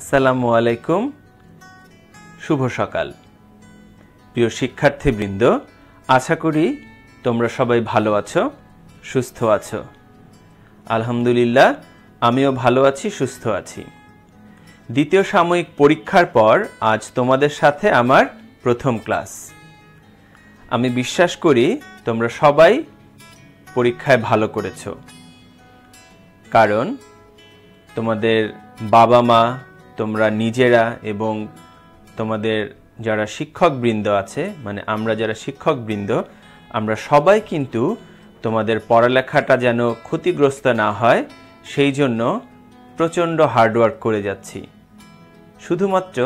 আসসালামু আলাইকুম শুভ সকাল প্রিয় শিক্ষার্থীবৃন্দ আশা করি তোমরা সবাই ভালো আছো সুস্থ আছো আলহামদুলিল্লাহ আমিও ভালো আছি সুস্থ আছি দ্বিতীয় সাময়িক পরীক্ষার পর আজ তোমাদের সাথে আমার প্রথম ক্লাস আমি বিশ্বাস করি তোমরা সবাই পরীক্ষায় ভালো করেছো কারণ তোমাদের বাবা মা তোমরা নিজেরা এবং তোমাদের যারা শিক্ষকবৃন্দ আছে মানে আমরা যারা শিক্ষকবৃন্দ আমরা সবাই কিন্তু তোমাদের পড়ালেখাটা যেন ক্ষতিগ্রস্ত না হয় সেই জন্য প্রচণ্ড হার্ডওয়ার্ক করে যাচ্ছি শুধুমাত্র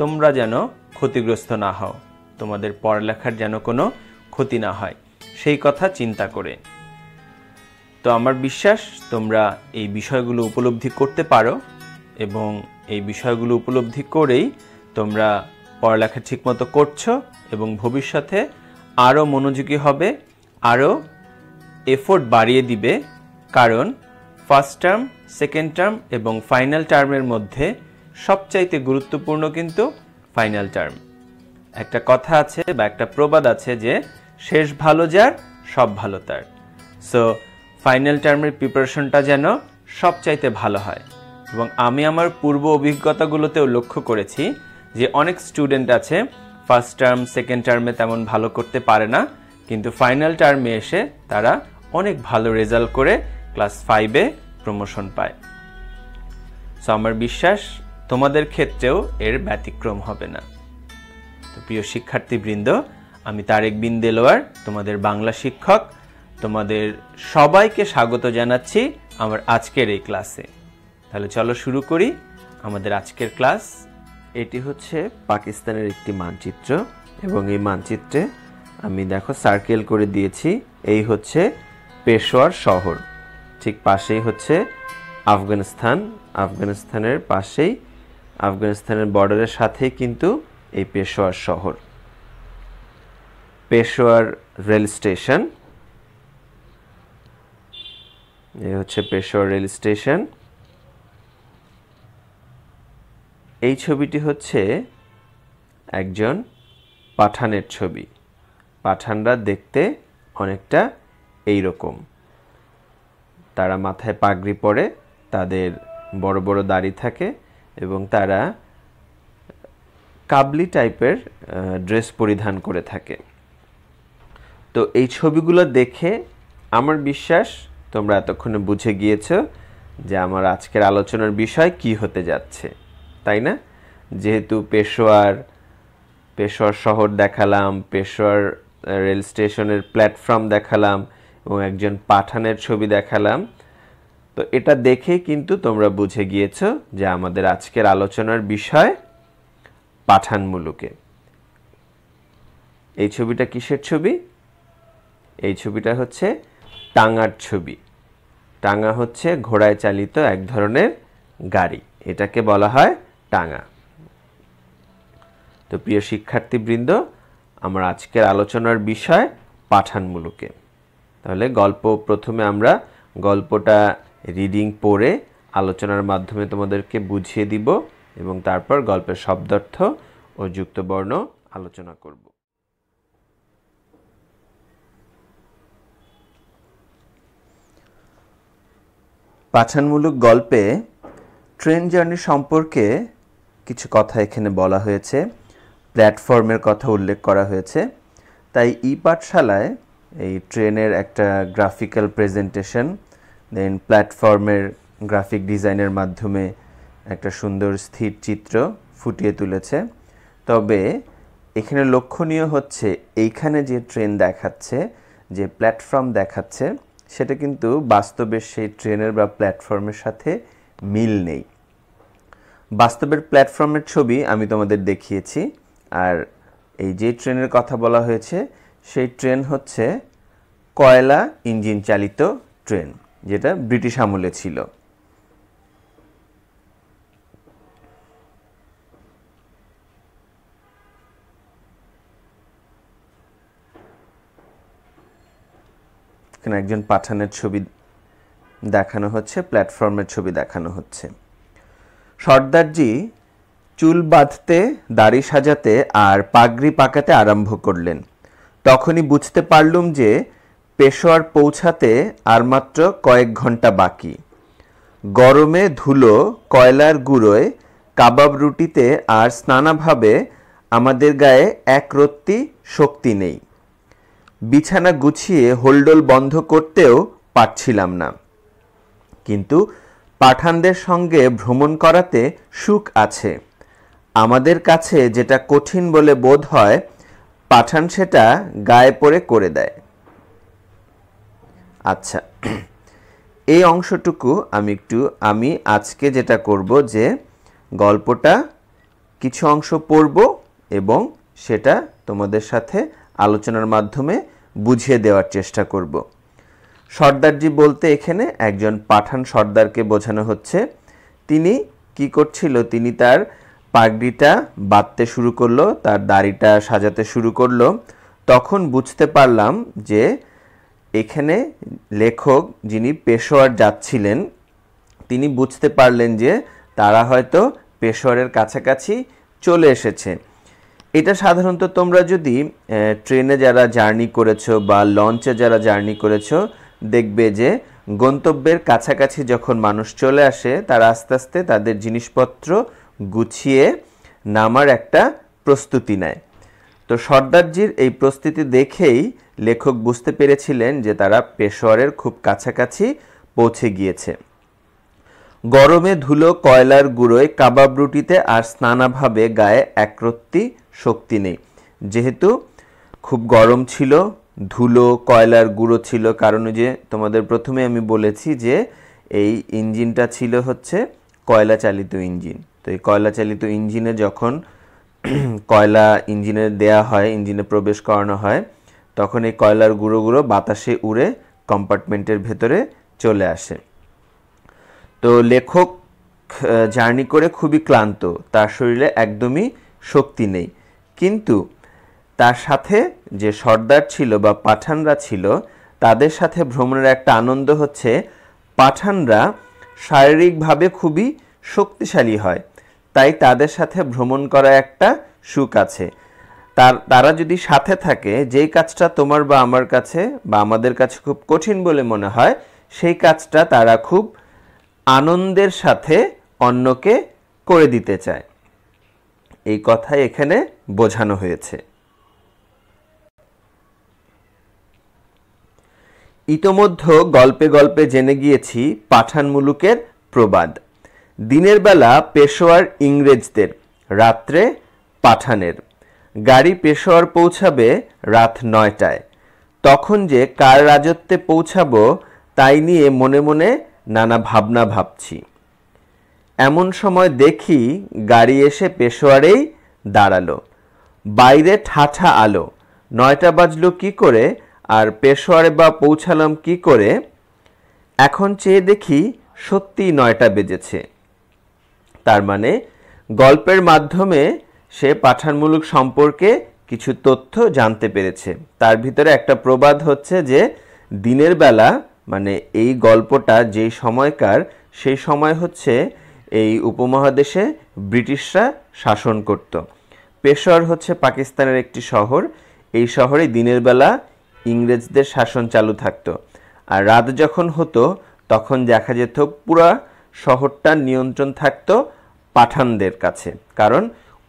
তোমরা যেন ক্ষতিগ্রস্ত না হও তোমাদের পড়ালেখার যেন কোনো ক্ষতি না হয় সেই কথা চিন্তা করে তো আমার বিশ্বাস তোমরা এই বিষয়গুলো উপলব্ধি করতে পারো এবং এই বিষয়গুলো উপলব্ধি করেই তোমরা পড়ালেখা ঠিকমতো করছো এবং ভবিষ্যতে আরও মনোযোগী হবে আরও এফোর্ট বাড়িয়ে দিবে কারণ ফার্স্ট টার্ম সেকেন্ড টার্ম এবং ফাইনাল টার্মের মধ্যে সবচাইতে গুরুত্বপূর্ণ কিন্তু ফাইনাল টার্ম একটা কথা আছে বা একটা প্রবাদ আছে যে শেষ ভালো যার সব ভালো তার সো ফাইনাল টার্মের প্রিপারেশনটা যেন সবচাইতে ভালো হয় এবং আমি আমার পূর্ব অভিজ্ঞতাগুলোতেও লক্ষ্য করেছি যে অনেক স্টুডেন্ট আছে ফার্স্ট টার্ম সেকেন্ড টার্মে তেমন ভালো করতে পারে না কিন্তু ফাইনাল টার্মে এসে তারা অনেক ভালো রেজাল্ট করে ক্লাস ফাইভে প্রমোশন পায় সো আমার বিশ্বাস তোমাদের ক্ষেত্রেও এর ব্যতিক্রম হবে না তো প্রিয় শিক্ষার্থীবৃন্দ আমি তারেক বিন দেলোয়ার তোমাদের বাংলা শিক্ষক তোমাদের সবাইকে স্বাগত জানাচ্ছি আমার আজকের এই ক্লাসে তাহলে চলো শুরু করি আমাদের আজকের ক্লাস এটি হচ্ছে পাকিস্তানের একটি মানচিত্র এবং এই মানচিত্রে আমি দেখো সার্কেল করে দিয়েছি এই হচ্ছে পেশোয়ার শহর ঠিক পাশেই হচ্ছে আফগানিস্তান আফগানিস্তানের পাশেই আফগানিস্তানের বর্ডারের সাথেই কিন্তু এই পেশোয়ার শহর পেশোয়ার রেল স্টেশন এই হচ্ছে পেশোয়ার রেল স্টেশন এই ছবিটি হচ্ছে একজন পাঠানের ছবি পাঠানরা দেখতে অনেকটা এই রকম তারা মাথায় পাগড়ি পরে তাদের বড় বড় দাড়ি থাকে এবং তারা কাবলি টাইপের ড্রেস পরিধান করে থাকে তো এই ছবিগুলো দেখে আমার বিশ্বাস তোমরা এতক্ষণে বুঝে গিয়েছ যে আমার আজকের আলোচনার বিষয় কি হতে যাচ্ছে তাই না যেহেতু পেশোয়ার পেশোয়ার শহর দেখালাম পেশোয়ার রেল স্টেশনের প্ল্যাটফর্ম দেখালাম এবং একজন পাঠানের ছবি দেখালাম তো এটা দেখে কিন্তু তোমরা বুঝে গিয়েছ যে আমাদের আজকের আলোচনার বিষয় পাঠান মুলুকে এই ছবিটা কিসের ছবি এই ছবিটা হচ্ছে টাঙার ছবি টাঙা হচ্ছে ঘোড়ায় চালিত এক ধরনের গাড়ি এটাকে বলা হয় টাঙ্গা তো প্রিয় শিক্ষার্থীবৃন্দ আমরা আজকের আলোচনার বিষয় পাঠানমূলকে তাহলে গল্প প্রথমে আমরা গল্পটা রিডিং পড়ে আলোচনার মাধ্যমে তোমাদেরকে বুঝিয়ে দিব এবং তারপর গল্পের শব্দার্থ ও যুক্তবর্ণ আলোচনা করব পাঠানমূলক গল্পে ট্রেন জার্নি সম্পর্কে কিছু কথা এখানে বলা হয়েছে প্ল্যাটফর্মের কথা উল্লেখ করা হয়েছে তাই ই পাঠশালায় এই ট্রেনের একটা গ্রাফিক্যাল প্রেজেন্টেশন দেন প্ল্যাটফর্মের গ্রাফিক ডিজাইনের মাধ্যমে একটা সুন্দর স্থির চিত্র ফুটিয়ে তুলেছে তবে এখানে লক্ষণীয় হচ্ছে এইখানে যে ট্রেন দেখাচ্ছে যে প্ল্যাটফর্ম দেখাচ্ছে সেটা কিন্তু বাস্তবে সেই ট্রেনের বা প্ল্যাটফর্মের সাথে মিল নেই বাস্তবের প্ল্যাটফর্মের ছবি আমি তোমাদের দেখিয়েছি আর এই যে ট্রেনের কথা বলা হয়েছে সেই ট্রেন হচ্ছে কয়লা ইঞ্জিন চালিত ট্রেন যেটা ব্রিটিশ আমলে ছিল এখানে একজন পাঠানের ছবি দেখানো হচ্ছে প্ল্যাটফর্মের ছবি দেখানো হচ্ছে সর্দারজি চুল বাঁধতে দাড়ি সাজাতে আর পাগড়ি পাকাতে আরম্ভ করলেন তখনই বুঝতে পারলুম যে পেশোয়ার পৌঁছাতে আর মাত্র কয়েক ঘন্টা বাকি গরমে ধুলো কয়লার গুঁড়োয় কাবাব রুটিতে আর স্নানাভাবে আমাদের গায়ে এক রত্তি শক্তি নেই বিছানা গুছিয়ে হোল্ডোল বন্ধ করতেও পারছিলাম না কিন্তু পাঠানদের সঙ্গে ভ্রমণ করাতে সুখ আছে আমাদের কাছে যেটা কঠিন বলে বোধ হয় পাঠান সেটা গায়ে পড়ে করে দেয় আচ্ছা এই অংশটুকু আমি একটু আমি আজকে যেটা করব যে গল্পটা কিছু অংশ পড়ব এবং সেটা তোমাদের সাথে আলোচনার মাধ্যমে বুঝিয়ে দেওয়ার চেষ্টা করব সর্দারজি বলতে এখানে একজন পাঠান সর্দারকে বোঝানো হচ্ছে তিনি কি করছিল তিনি তার পাগড়িটা বাঁধতে শুরু করলো তার দাড়িটা সাজাতে শুরু করলো তখন বুঝতে পারলাম যে এখানে লেখক যিনি পেশোয়ার যাচ্ছিলেন তিনি বুঝতে পারলেন যে তারা হয়তো পেশোয়ারের কাছাকাছি চলে এসেছে এটা সাধারণত তোমরা যদি ট্রেনে যারা জার্নি করেছো বা লঞ্চে যারা জার্নি করেছো দেখবে যে গন্তব্যের কাছাকাছি যখন মানুষ চলে আসে তারা আস্তে আস্তে তাদের জিনিসপত্র গুছিয়ে নামার একটা প্রস্তুতি নেয় তো সর্দারজির এই প্রস্তুতি দেখেই লেখক বুঝতে পেরেছিলেন যে তারা পেশোয়ারের খুব কাছাকাছি পৌঁছে গিয়েছে গরমে ধুলো কয়লার গুঁড়োয় কাবাব রুটিতে আর স্নানাভাবে গায়ে একরত্তি শক্তি নেই যেহেতু খুব গরম ছিল ধুলো কয়লার গুঁড়ো ছিল কারণ যে তোমাদের প্রথমে আমি বলেছি যে এই ইঞ্জিনটা ছিল হচ্ছে কয়লা চালিত ইঞ্জিন তো এই কয়লা চালিত ইঞ্জিনে যখন কয়লা ইঞ্জিনে দেয়া হয় ইঞ্জিনে প্রবেশ করানো হয় তখন এই কয়লার গুঁড়ো গুঁড়ো বাতাসে উড়ে কম্পার্টমেন্টের ভেতরে চলে আসে তো লেখক জার্নি করে খুবই ক্লান্ত তার শরীরে একদমই শক্তি নেই কিন্তু তার সাথে যে সর্দার ছিল বা পাঠানরা ছিল তাদের সাথে ভ্রমণের একটা আনন্দ হচ্ছে পাঠানরা শারীরিকভাবে খুবই শক্তিশালী হয় তাই তাদের সাথে ভ্রমণ করা একটা সুখ আছে তার তারা যদি সাথে থাকে যেই কাজটা তোমার বা আমার কাছে বা আমাদের কাছে খুব কঠিন বলে মনে হয় সেই কাজটা তারা খুব আনন্দের সাথে অন্যকে করে দিতে চায় এই কথা এখানে বোঝানো হয়েছে ইতোমধ্য গল্পে গল্পে জেনে গিয়েছি পাঠান মুলুকের প্রবাদ দিনের বেলা পেশোয়ার ইংরেজদের রাত্রে পাঠানের গাড়ি পেশোয়ার পৌঁছাবে রাত নয়টায় তখন যে কার রাজত্বে পৌঁছাব তাই নিয়ে মনে মনে নানা ভাবনা ভাবছি এমন সময় দেখি গাড়ি এসে পেশোয়ারেই দাঁড়ালো বাইরে ঠাঠা আলো নয়টা বাজলো কি করে আর পেশোয়ারে বা পৌঁছালাম কি করে এখন চেয়ে দেখি সত্যি নয়টা বেজেছে তার মানে গল্পের মাধ্যমে সে পাঠানমূলক সম্পর্কে কিছু তথ্য জানতে পেরেছে তার ভিতরে একটা প্রবাদ হচ্ছে যে দিনের বেলা মানে এই গল্পটা যে সময়কার সেই সময় হচ্ছে এই উপমহাদেশে ব্রিটিশরা শাসন করত পেশোয়ার হচ্ছে পাকিস্তানের একটি শহর এই শহরে দিনের বেলা ইংরেজদের শাসন চালু থাকতো আর রাত যখন হতো তখন দেখা যেত পুরা শহরটার নিয়ন্ত্রণ থাকতো পাঠানদের কাছে কারণ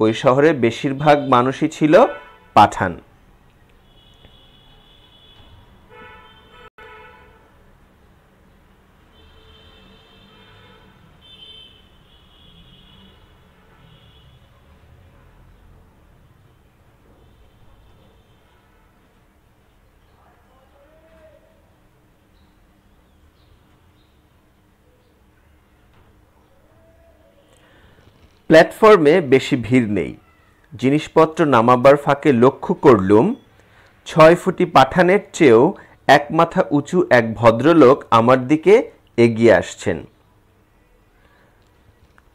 ওই শহরে বেশিরভাগ মানুষই ছিল পাঠান প্ল্যাটফর্মে বেশি ভিড় নেই জিনিসপত্র নামাবার ফাঁকে লক্ষ্য করলুম ছয় ফুটি পাঠানের চেয়েও এক মাথা উঁচু এক ভদ্রলোক আমার দিকে এগিয়ে আসছেন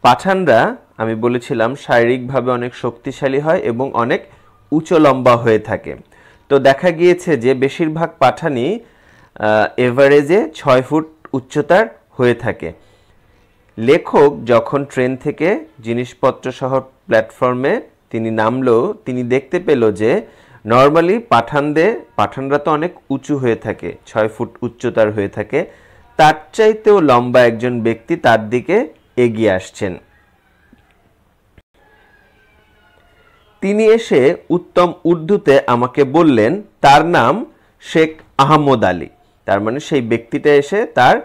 পাঠানরা আমি বলেছিলাম শারীরিকভাবে অনেক শক্তিশালী হয় এবং অনেক উঁচু লম্বা হয়ে থাকে তো দেখা গিয়েছে যে বেশিরভাগ পাঠানি এভারেজে ছয় ফুট উচ্চতার হয়ে থাকে লেখক যখন ট্রেন থেকে জিনিসপত্র সহ প্ল্যাটফর্মে তিনি নামল তিনি দেখতে পেল যে নর্মালি পাঠানদের পাঠানরা তো অনেক উঁচু হয়ে থাকে ছয় ফুট উচ্চতার হয়ে থাকে তার চাইতেও লম্বা একজন ব্যক্তি তার দিকে এগিয়ে আসছেন তিনি এসে উত্তম উর্দুতে আমাকে বললেন তার নাম শেখ আহমদ আলী তার মানে সেই ব্যক্তিটা এসে তার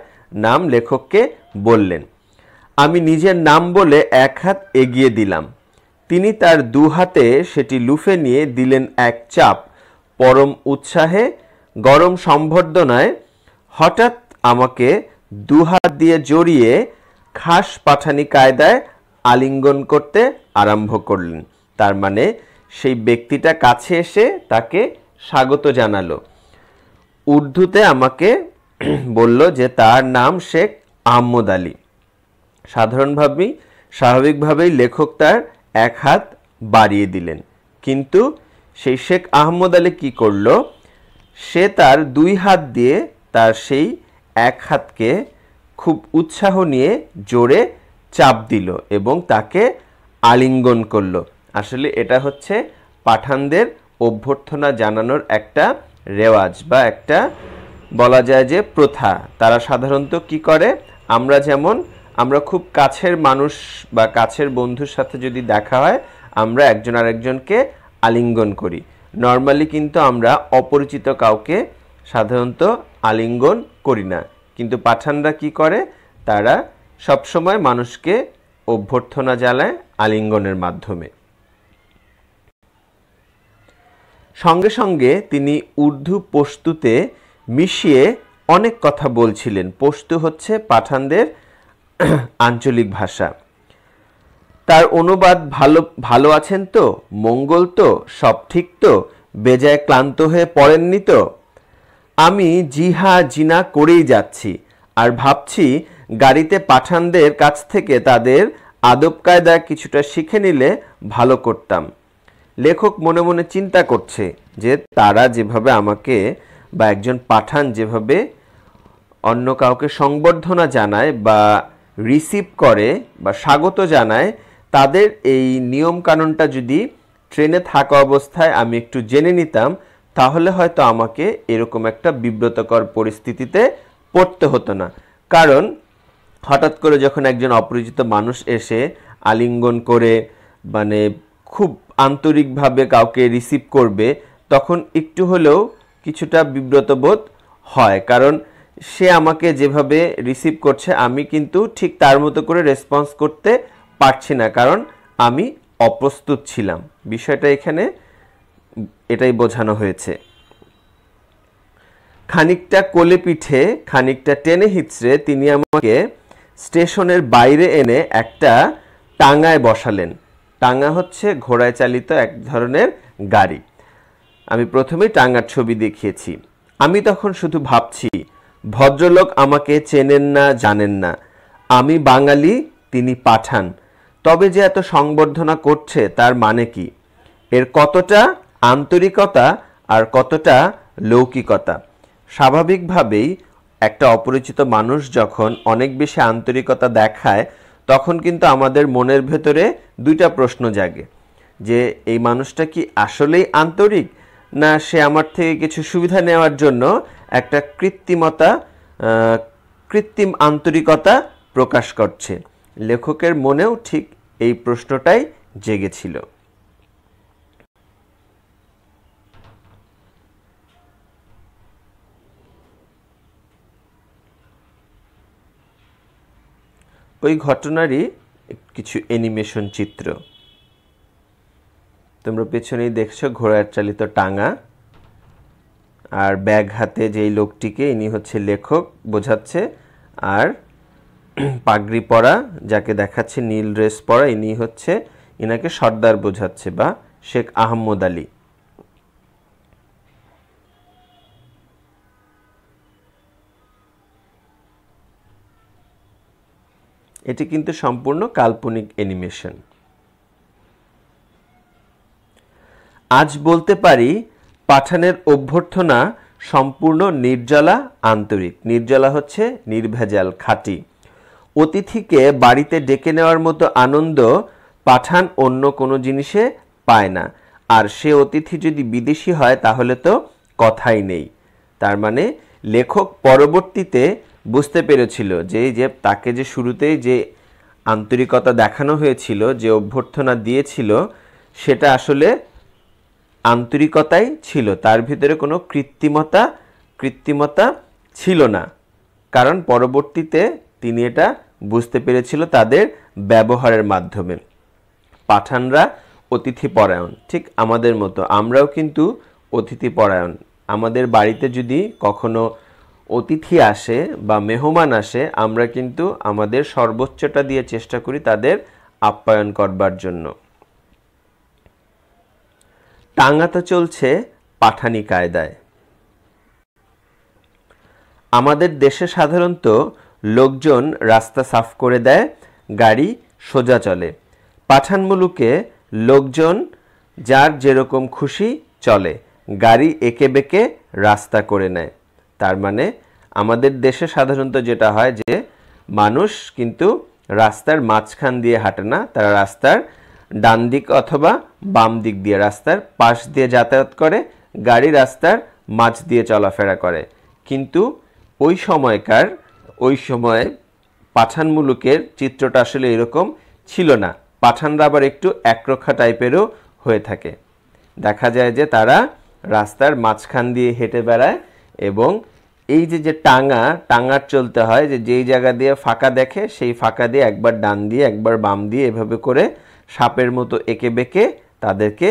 নাম লেখককে বললেন আমি নিজের নাম বলে এক হাত এগিয়ে দিলাম তিনি তার দু হাতে সেটি লুফে নিয়ে দিলেন এক চাপ পরম উৎসাহে গরম সম্বর্ধনায় হঠাৎ আমাকে দু হাত দিয়ে জড়িয়ে খাস পাঠানি কায়দায় আলিঙ্গন করতে আরম্ভ করলেন তার মানে সেই ব্যক্তিটা কাছে এসে তাকে স্বাগত জানালো উর্দুতে আমাকে বলল যে তার নাম শেখ আহমদ আলী সাধারণভাবেই স্বাভাবিকভাবেই লেখক তার এক হাত বাড়িয়ে দিলেন কিন্তু সেই শেখ আহমদ আলী কী করল সে তার দুই হাত দিয়ে তার সেই এক হাতকে খুব উৎসাহ নিয়ে জোরে চাপ দিল এবং তাকে আলিঙ্গন করল আসলে এটা হচ্ছে পাঠানদের অভ্যর্থনা জানানোর একটা রেওয়াজ বা একটা বলা যায় যে প্রথা তারা সাধারণত কি করে আমরা যেমন আমরা খুব কাছের মানুষ বা কাছের বন্ধুর সাথে যদি দেখা হয় আমরা একজন আরেকজনকে আলিঙ্গন করি নর্মালি কিন্তু আমরা অপরিচিত কাউকে সাধারণত আলিঙ্গন করি না কিন্তু পাঠানরা কি করে তারা সবসময় মানুষকে অভ্যর্থনা জ্বালায় আলিঙ্গনের মাধ্যমে সঙ্গে সঙ্গে তিনি উর্দু পস্তুতে মিশিয়ে অনেক কথা বলছিলেন পস্তু হচ্ছে পাঠানদের আঞ্চলিক ভাষা তার অনুবাদ ভালো ভালো আছেন তো মঙ্গল তো সব ঠিক তো বেজায় ক্লান্ত হয়ে পড়েননি তো আমি জিহা জিনা করেই যাচ্ছি আর ভাবছি গাড়িতে পাঠানদের কাছ থেকে তাদের আদব কায়দা কিছুটা শিখে নিলে ভালো করতাম লেখক মনে মনে চিন্তা করছে যে তারা যেভাবে আমাকে বা একজন পাঠান যেভাবে অন্য কাউকে সংবর্ধনা জানায় বা রিসিভ করে বা স্বাগত জানায় তাদের এই নিয়ম কানুনটা যদি ট্রেনে থাকা অবস্থায় আমি একটু জেনে নিতাম তাহলে হয়তো আমাকে এরকম একটা বিব্রতকর পরিস্থিতিতে পড়তে হতো না কারণ হঠাৎ করে যখন একজন অপরিচিত মানুষ এসে আলিঙ্গন করে মানে খুব আন্তরিকভাবে কাউকে রিসিভ করবে তখন একটু হলেও কিছুটা বিব্রতবোধ হয় কারণ সে আমাকে যেভাবে রিসিভ করছে আমি কিন্তু ঠিক তার মতো করে রেসপন্স করতে পারছি না কারণ আমি অপ্রস্তুত ছিলাম বিষয়টা এখানে এটাই বোঝানো হয়েছে খানিকটা কোলে পিঠে খানিকটা টেনে হিচড়ে তিনি আমাকে স্টেশনের বাইরে এনে একটা টাঙ্গায় বসালেন টাঙ্গা হচ্ছে ঘোড়ায় চালিত এক ধরনের গাড়ি আমি প্রথমে টাঙ্গার ছবি দেখিয়েছি আমি তখন শুধু ভাবছি ভদ্রলোক আমাকে চেনেন না জানেন না আমি বাঙালি তিনি পাঠান তবে যে এত সংবর্ধনা করছে তার মানে কি এর কতটা আন্তরিকতা আর কতটা লৌকিকতা স্বাভাবিকভাবেই একটা অপরিচিত মানুষ যখন অনেক বেশি আন্তরিকতা দেখায় তখন কিন্তু আমাদের মনের ভেতরে দুইটা প্রশ্ন জাগে যে এই মানুষটা কি আসলেই আন্তরিক না সে আমার থেকে কিছু সুবিধা নেওয়ার জন্য একটা কৃত্রিমতা কৃত্রিম আন্তরিকতা প্রকাশ করছে লেখকের মনেও ঠিক এই প্রশ্নটাই জেগেছিল ওই ঘটনারই কিছু অ্যানিমেশন চিত্র তোমরা পেছনেই দেখছো ঘোড়ার চালিত টাঙা আর ব্যাগ হাতে যেই লোকটিকে ইনি হচ্ছে লেখক বোঝাচ্ছে আর পাগড়ি পরা যাকে দেখাচ্ছে নীল ড্রেস পরা ইনি হচ্ছে ইনাকে সর্দার বোঝাচ্ছে বা শেখ আহমদ আলী এটি কিন্তু সম্পূর্ণ কাল্পনিক অ্যানিমেশন আজ বলতে পারি পাঠানের অভ্যর্থনা সম্পূর্ণ নির্জলা আন্তরিক নির্জলা হচ্ছে নির্ভেজাল খাঁটি অতিথিকে বাড়িতে ডেকে নেওয়ার মতো আনন্দ পাঠান অন্য কোনো জিনিসে পায় না আর সে অতিথি যদি বিদেশি হয় তাহলে তো কথাই নেই তার মানে লেখক পরবর্তীতে বুঝতে পেরেছিল যে যে তাকে যে শুরুতেই যে আন্তরিকতা দেখানো হয়েছিল যে অভ্যর্থনা দিয়েছিল সেটা আসলে আন্তরিকতাই ছিল তার ভিতরে কোনো কৃত্রিমতা কৃত্রিমতা ছিল না কারণ পরবর্তীতে তিনি এটা বুঝতে পেরেছিল তাদের ব্যবহারের মাধ্যমে পাঠানরা অতিথি পরায়ণ ঠিক আমাদের মতো আমরাও কিন্তু অতিথি পরায়ণ আমাদের বাড়িতে যদি কখনো অতিথি আসে বা মেহমান আসে আমরা কিন্তু আমাদের সর্বোচ্চটা দিয়ে চেষ্টা করি তাদের আপ্যায়ন করবার জন্য টাঙ্গাতে চলছে পাঠানি কায়দায় আমাদের দেশে সাধারণত লোকজন রাস্তা সাফ করে দেয় গাড়ি সোজা চলে পাঠান মুলুকে লোকজন যার যেরকম খুশি চলে গাড়ি এঁকে বেঁকে রাস্তা করে নেয় তার মানে আমাদের দেশে সাধারণত যেটা হয় যে মানুষ কিন্তু রাস্তার মাঝখান দিয়ে হাঁটে না তারা রাস্তার ডান দিক অথবা বাম দিক দিয়ে রাস্তার পাশ দিয়ে যাতায়াত করে গাড়ি রাস্তার মাঝ দিয়ে চলাফেরা করে কিন্তু ওই সময়কার ওই সময়ে পাঠান মুলুকের চিত্রটা আসলে এরকম ছিল না পাঠানরা আবার একটু একরক্ষা টাইপেরও হয়ে থাকে দেখা যায় যে তারা রাস্তার মাঝখান দিয়ে হেঁটে বেড়ায় এবং এই যে যে টাঙা টাঙার চলতে হয় যে যেই জায়গা দিয়ে ফাঁকা দেখে সেই ফাঁকা দিয়ে একবার ডান দিয়ে একবার বাম দিয়ে এভাবে করে সাপের মতো এঁকে বেঁকে তাদেরকে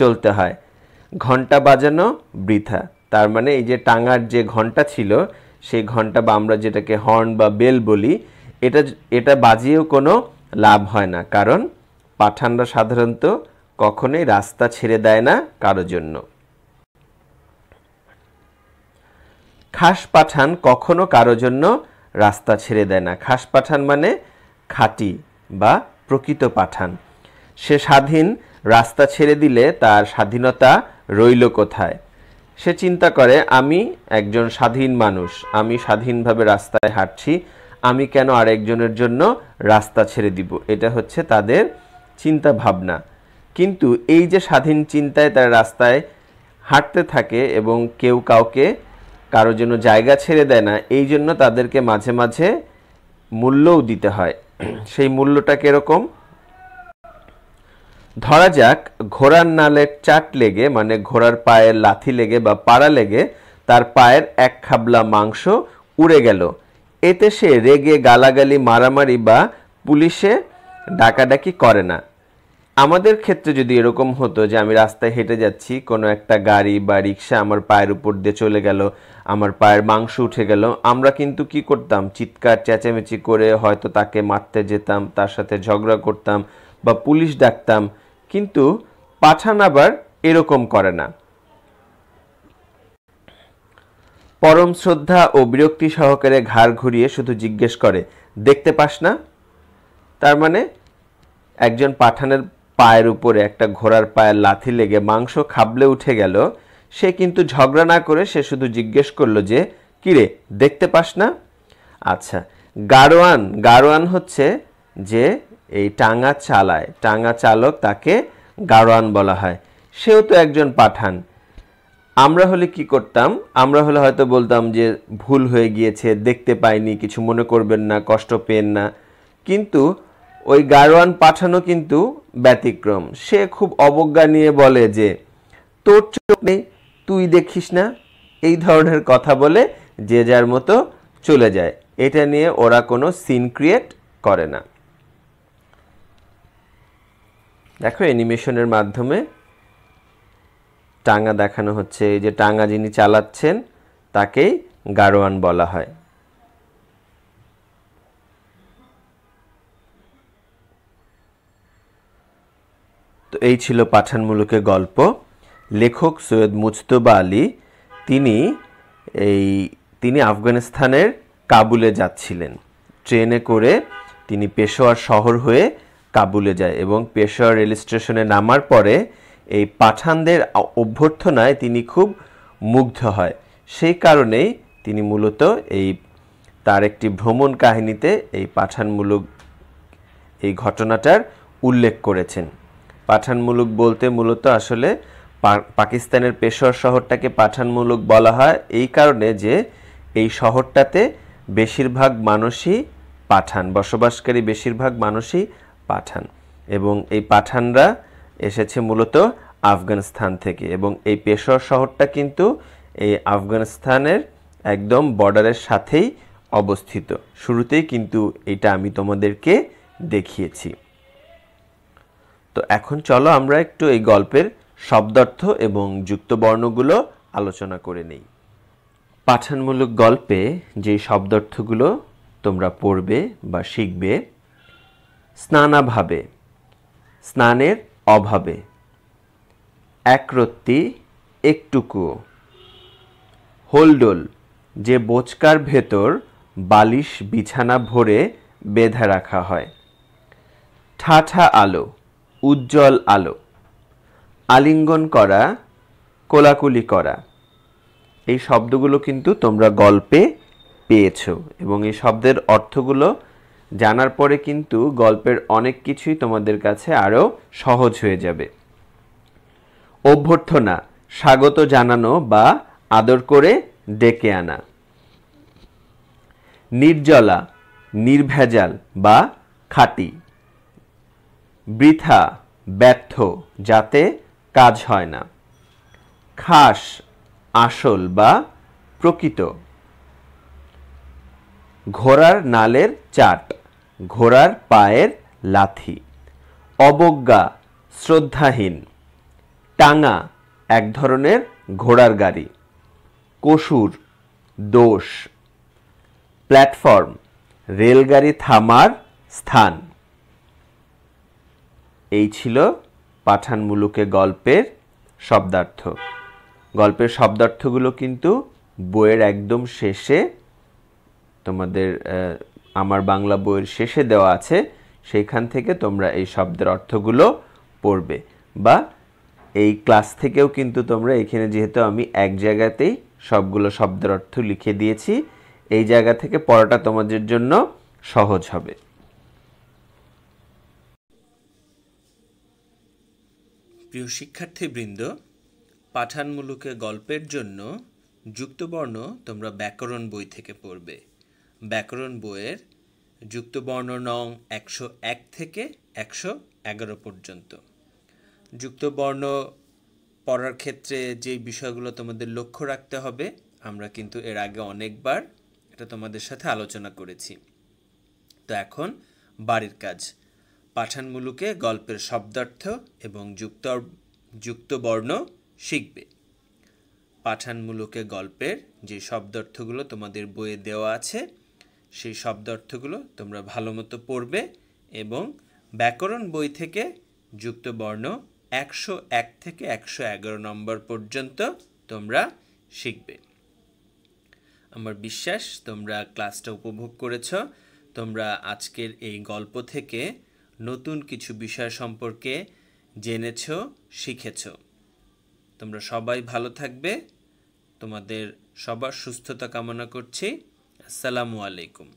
চলতে হয় ঘন্টা বাজানো বৃথা তার মানে এই যে টাঙার যে ঘন্টা ছিল সেই ঘন্টা বা আমরা যেটাকে হর্ন বা বেল বলি এটা এটা বাজিয়েও কোনো লাভ হয় না কারণ পাঠানরা সাধারণত কখনোই রাস্তা ছেড়ে দেয় না কারো জন্য খাস পাঠান কখনো কারো জন্য রাস্তা ছেড়ে দেয় না খাস পাঠান মানে খাঁটি বা প্রকৃত পাঠান সে স্বাধীন রাস্তা ছেড়ে দিলে তার স্বাধীনতা রইল কোথায় সে চিন্তা করে আমি একজন স্বাধীন মানুষ আমি স্বাধীনভাবে রাস্তায় হাঁটছি আমি কেন আরেকজনের জন্য রাস্তা ছেড়ে দিব এটা হচ্ছে তাদের চিন্তা ভাবনা কিন্তু এই যে স্বাধীন চিন্তায় তারা রাস্তায় হাঁটতে থাকে এবং কেউ কাউকে কারো জন্য জায়গা ছেড়ে দেয় না এই জন্য তাদেরকে মাঝে মাঝে মূল্যও দিতে হয় সেই মূল্যটা কীরকম ধরা যাক ঘোড়ার নালে চাট লেগে মানে ঘোড়ার পায়ে লাথি লেগে বা পাড়া লেগে তার পায়ের এক খাবলা মাংস উড়ে গেল এতে সে রেগে গালাগালি মারামারি বা পুলিশে ডাকাডাকি করে না আমাদের ক্ষেত্রে যদি এরকম হতো যে আমি রাস্তায় হেঁটে যাচ্ছি কোনো একটা গাড়ি বা রিক্সা আমার পায়ের উপর দিয়ে চলে গেল আমার পায়ের মাংস উঠে গেল আমরা কিন্তু কি করতাম চিৎকার চেঁচামেচি করে হয়তো তাকে মারতে যেতাম তার সাথে ঝগড়া করতাম বা পুলিশ ডাকতাম কিন্তু পাঠান আবার এরকম করে না পরম শ্রদ্ধা ও বিরক্তি সহকারে ঘাড় ঘুরিয়ে শুধু জিজ্ঞেস করে দেখতে পাস না তার মানে একজন পাঠানের পায়ের উপরে একটা ঘোড়ার পায়ের লাথি লেগে মাংস খাবলে উঠে গেল সে কিন্তু ঝগড়া না করে সে শুধু জিজ্ঞেস করলো যে কিরে দেখতে পাস না আচ্ছা গারোয়ান গারোয়ান হচ্ছে যে এই টাঙ্গা চালায় টাঙ্গা চালক তাকে গারোয়ান বলা হয় সেও তো একজন পাঠান আমরা হলে কি করতাম আমরা হলে হয়তো বলতাম যে ভুল হয়ে গিয়েছে দেখতে পাইনি কিছু মনে করবেন না কষ্ট পেন না কিন্তু ওই গারোয়ান পাঠানো কিন্তু ব্যতিক্রম সে খুব অবজ্ঞা নিয়ে বলে যে তোর চোখ নেই তুই দেখিস না এই ধরনের কথা বলে যে যার মতো চলে যায় এটা নিয়ে ওরা কোনো সিন ক্রিয়েট করে না দেখো অ্যানিমেশনের মাধ্যমে টাঙ্গা দেখানো হচ্ছে এই যে টাঙ্গা যিনি চালাচ্ছেন তাকেই গারোয়ান বলা হয় তো এই ছিল পাঠান গল্প লেখক সৈয়দ মুজতবা আলী তিনি এই তিনি আফগানিস্তানের কাবুলে যাচ্ছিলেন ট্রেনে করে তিনি পেশোয়ার শহর হয়ে কাবুলে যায় এবং পেশোয়ার রেল স্টেশনে নামার পরে এই পাঠানদের অভ্যর্থনায় তিনি খুব মুগ্ধ হয় সেই কারণেই তিনি মূলত এই তার একটি ভ্রমণ কাহিনীতে এই পাঠানমূলক এই ঘটনাটার উল্লেখ করেছেন পাঠানমূলক বলতে মূলত আসলে পাকিস্তানের পেশোয়ার শহরটাকে পাঠানমূলক বলা হয় এই কারণে যে এই শহরটাতে বেশিরভাগ মানুষই পাঠান বসবাসকারী বেশিরভাগ মানুষই পাঠান এবং এই পাঠানরা এসেছে মূলত আফগানিস্তান থেকে এবং এই পেশোয়ার শহরটা কিন্তু এই আফগানিস্তানের একদম বর্ডারের সাথেই অবস্থিত শুরুতেই কিন্তু এটা আমি তোমাদেরকে দেখিয়েছি তো এখন চলো আমরা একটু এই গল্পের শব্দার্থ এবং যুক্ত বর্ণগুলো আলোচনা করে নেই পাঠানমূলক গল্পে যে শব্দার্থগুলো তোমরা পড়বে বা শিখবে স্নানাভাবে স্নানের অভাবে একরত্তি একটুকুও হোলডোল যে বোচকার ভেতর বালিশ বিছানা ভরে বেঁধে রাখা হয় ঠাঠা আলো উজ্জ্বল আলো আলিঙ্গন করা কোলাকুলি করা এই শব্দগুলো কিন্তু তোমরা গল্পে পেয়েছো এবং এই শব্দের অর্থগুলো জানার পরে কিন্তু গল্পের অনেক কিছুই তোমাদের কাছে আরও সহজ হয়ে যাবে অভ্যর্থনা স্বাগত জানানো বা আদর করে ডেকে আনা নির্জলা নির্ভেজাল বা খাঁটি বৃথা ব্যর্থ যাতে কাজ হয় না খাস আসল বা প্রকৃত ঘোড়ার নালের চাট ঘোড়ার পায়ের লাথি অবজ্ঞা শ্রদ্ধাহীন টাঙা এক ধরনের ঘোড়ার গাড়ি কসুর দোষ প্ল্যাটফর্ম রেলগাড়ি থামার স্থান এই ছিল পাঠান গল্পের শব্দার্থ গল্পের শব্দার্থগুলো কিন্তু বইয়ের একদম শেষে তোমাদের আমার বাংলা বইয়ের শেষে দেওয়া আছে সেইখান থেকে তোমরা এই শব্দের অর্থগুলো পড়বে বা এই ক্লাস থেকেও কিন্তু তোমরা এখানে যেহেতু আমি এক জায়গাতেই সবগুলো শব্দের অর্থ লিখে দিয়েছি এই জায়গা থেকে পড়াটা তোমাদের জন্য সহজ হবে প্রিয় শিক্ষার্থীবৃন্দ পাঠানমূলকে গল্পের জন্য যুক্তবর্ণ তোমরা ব্যাকরণ বই থেকে পড়বে ব্যাকরণ বইয়ের যুক্তবর্ণ নং একশো এক থেকে একশো এগারো পর্যন্ত যুক্তবর্ণ পড়ার ক্ষেত্রে যে বিষয়গুলো তোমাদের লক্ষ্য রাখতে হবে আমরা কিন্তু এর আগে অনেকবার এটা তোমাদের সাথে আলোচনা করেছি তো এখন বাড়ির কাজ পাঠানমূলকে গল্পের শব্দার্থ এবং যুক্ত যুক্তবর্ণ শিখবে পাঠানমূলকে গল্পের যে শব্দার্থগুলো তোমাদের বইয়ে দেওয়া আছে সেই শব্দ অর্থগুলো তোমরা ভালো মতো পড়বে এবং ব্যাকরণ বই থেকে যুক্ত বর্ণ একশো এক থেকে একশো এগারো নম্বর পর্যন্ত তোমরা শিখবে আমার বিশ্বাস তোমরা ক্লাসটা উপভোগ করেছ তোমরা আজকের এই গল্প থেকে নতুন কিছু বিষয় সম্পর্কে জেনেছ শিখেছ তোমরা সবাই ভালো থাকবে তোমাদের সবার সুস্থতা কামনা করছি আসসালামু আলাইকুম